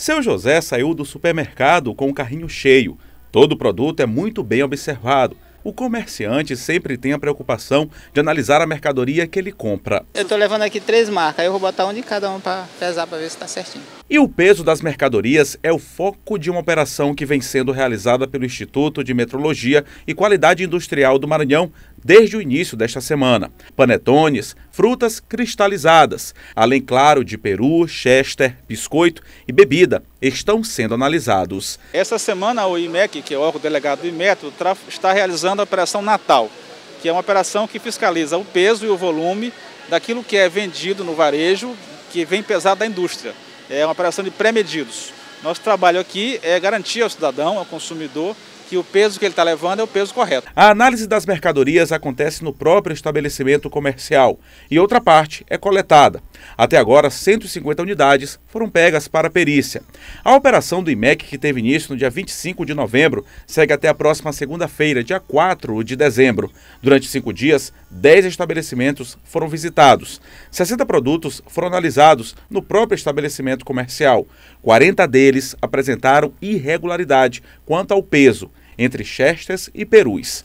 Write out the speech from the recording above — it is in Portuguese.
Seu José saiu do supermercado com o carrinho cheio. Todo produto é muito bem observado. O comerciante sempre tem a preocupação de analisar a mercadoria que ele compra. Eu estou levando aqui três marcas, eu vou botar um de cada um para pesar para ver se está certinho. E o peso das mercadorias é o foco de uma operação que vem sendo realizada pelo Instituto de Metrologia e Qualidade Industrial do Maranhão desde o início desta semana. Panetones, frutas cristalizadas, além, claro, de peru, chester, biscoito e bebida, estão sendo analisados. Essa semana, o IMEC, que é o órgão delegado do IMET, está realizando a Operação Natal, que é uma operação que fiscaliza o peso e o volume daquilo que é vendido no varejo, que vem pesado da indústria. É uma operação de pré-medidos. Nosso trabalho aqui é garantir ao cidadão, ao consumidor, que o peso que ele está levando é o peso correto. A análise das mercadorias acontece no próprio estabelecimento comercial e outra parte é coletada. Até agora, 150 unidades foram pegas para a perícia. A operação do IMEC, que teve início no dia 25 de novembro, segue até a próxima segunda-feira, dia 4 de dezembro. Durante cinco dias, 10 estabelecimentos foram visitados. 60 produtos foram analisados no próprio estabelecimento comercial. 40 deles deles apresentaram irregularidade quanto ao peso, entre chestas e perus